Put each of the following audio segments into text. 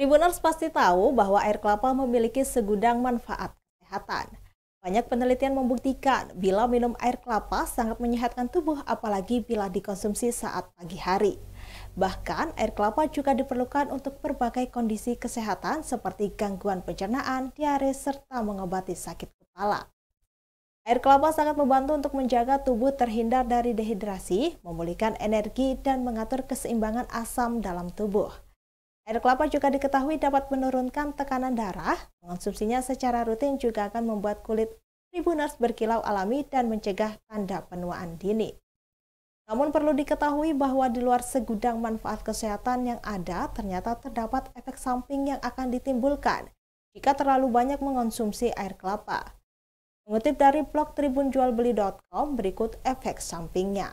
Tribuners pasti tahu bahwa air kelapa memiliki segudang manfaat kesehatan. Banyak penelitian membuktikan bila minum air kelapa sangat menyehatkan tubuh apalagi bila dikonsumsi saat pagi hari. Bahkan air kelapa juga diperlukan untuk berbagai kondisi kesehatan seperti gangguan pencernaan, diare, serta mengobati sakit kepala. Air kelapa sangat membantu untuk menjaga tubuh terhindar dari dehidrasi, memulihkan energi, dan mengatur keseimbangan asam dalam tubuh. Air kelapa juga diketahui dapat menurunkan tekanan darah. Mengonsumsinya secara rutin juga akan membuat kulit tribuners berkilau alami dan mencegah tanda penuaan dini. Namun perlu diketahui bahwa di luar segudang manfaat kesehatan yang ada, ternyata terdapat efek samping yang akan ditimbulkan jika terlalu banyak mengonsumsi air kelapa. Mengutip dari blog tribunjualbeli.com, berikut efek sampingnya.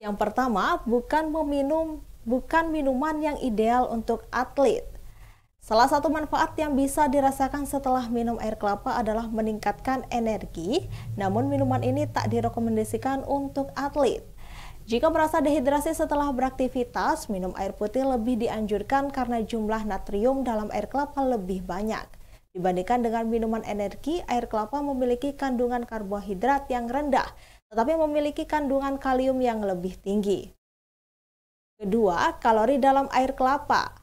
Yang pertama, bukan meminum bukan minuman yang ideal untuk atlet. Salah satu manfaat yang bisa dirasakan setelah minum air kelapa adalah meningkatkan energi, namun minuman ini tak direkomendasikan untuk atlet. Jika merasa dehidrasi setelah beraktivitas, minum air putih lebih dianjurkan karena jumlah natrium dalam air kelapa lebih banyak. Dibandingkan dengan minuman energi, air kelapa memiliki kandungan karbohidrat yang rendah, tetapi memiliki kandungan kalium yang lebih tinggi. Kedua, kalori dalam air kelapa.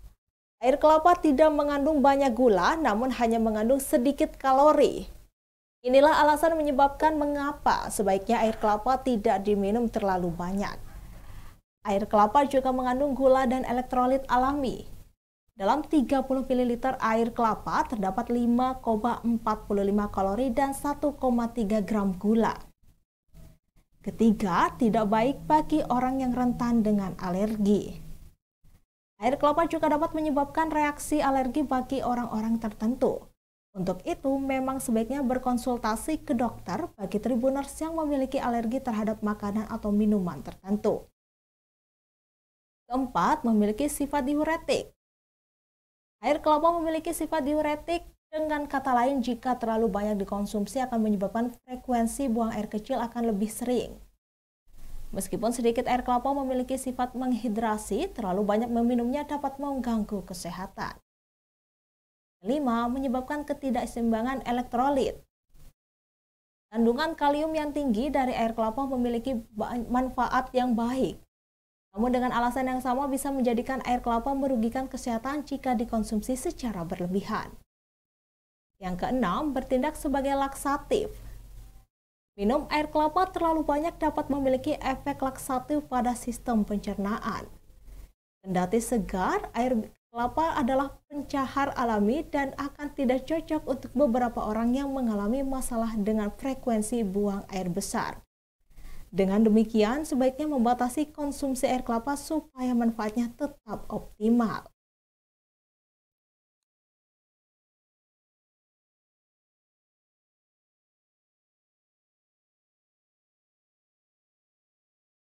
Air kelapa tidak mengandung banyak gula, namun hanya mengandung sedikit kalori. Inilah alasan menyebabkan mengapa sebaiknya air kelapa tidak diminum terlalu banyak. Air kelapa juga mengandung gula dan elektrolit alami. Dalam 30 ml air kelapa terdapat 5,45 kalori dan 1,3 gram gula. Ketiga, tidak baik bagi orang yang rentan dengan alergi. Air kelapa juga dapat menyebabkan reaksi alergi bagi orang-orang tertentu. Untuk itu, memang sebaiknya berkonsultasi ke dokter bagi tribuners yang memiliki alergi terhadap makanan atau minuman tertentu. Keempat, memiliki sifat diuretik. Air kelapa memiliki sifat diuretik dengan kata lain, jika terlalu banyak dikonsumsi akan menyebabkan frekuensi buang air kecil akan lebih sering. Meskipun sedikit air kelapa memiliki sifat menghidrasi, terlalu banyak meminumnya dapat mengganggu kesehatan. Kelima, menyebabkan ketidakseimbangan elektrolit. Kandungan kalium yang tinggi dari air kelapa memiliki manfaat yang baik. Namun dengan alasan yang sama bisa menjadikan air kelapa merugikan kesehatan jika dikonsumsi secara berlebihan. Yang keenam, bertindak sebagai laksatif. Minum air kelapa terlalu banyak dapat memiliki efek laksatif pada sistem pencernaan. Kendati segar, air kelapa adalah pencahar alami dan akan tidak cocok untuk beberapa orang yang mengalami masalah dengan frekuensi buang air besar. Dengan demikian, sebaiknya membatasi konsumsi air kelapa supaya manfaatnya tetap optimal.